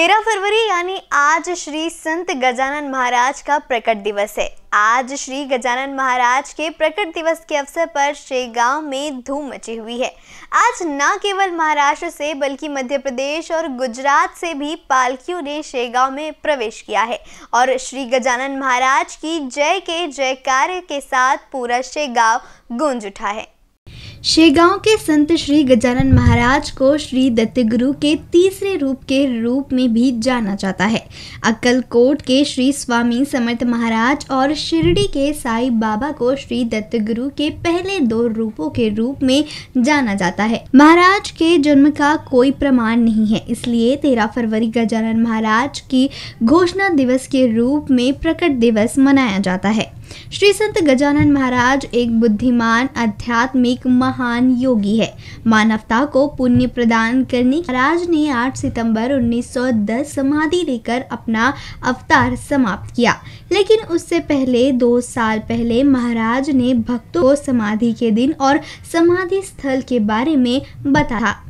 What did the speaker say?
तेरह फरवरी यानी आज श्री संत गजानन महाराज का प्रकट दिवस है आज श्री गजानन महाराज के प्रकट दिवस के अवसर पर गांव में धूम मची हुई है आज न केवल महाराष्ट्र से बल्कि मध्य प्रदेश और गुजरात से भी पालकियों ने गांव में प्रवेश किया है और श्री गजानन महाराज की जय के जयकार के साथ पूरा शेगांव गूंज उठा है शेगांव के संत श्री गजानन महाराज को श्री दत्तगुरु के तीसरे रूप के रूप में भी जाना जाता है अक्कलकोट के श्री स्वामी समर्थ महाराज और शिरडी के साईं बाबा को श्री दत्तगुरु के पहले दो रूपों के रूप में जाना जाता है महाराज के जन्म का कोई प्रमाण नहीं है इसलिए तेरह फरवरी गजानन महाराज की घोषणा दिवस के रूप में प्रकट दिवस मनाया जाता है श्री संत गजानन महाराज एक बुद्धिमान आध्यात्मिक महा महान योगी है मानवता को पुण्य प्रदान करने महाराज ने 8 सितंबर 1910 समाधि लेकर अपना अवतार समाप्त किया लेकिन उससे पहले दो साल पहले महाराज ने भक्तों को समाधि के दिन और समाधि स्थल के बारे में बताया